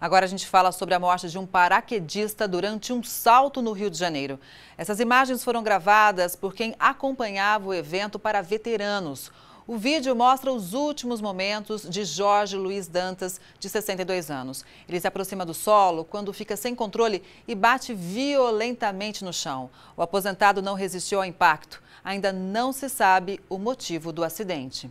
Agora a gente fala sobre a morte de um paraquedista durante um salto no Rio de Janeiro. Essas imagens foram gravadas por quem acompanhava o evento para veteranos. O vídeo mostra os últimos momentos de Jorge Luiz Dantas, de 62 anos. Ele se aproxima do solo quando fica sem controle e bate violentamente no chão. O aposentado não resistiu ao impacto. Ainda não se sabe o motivo do acidente.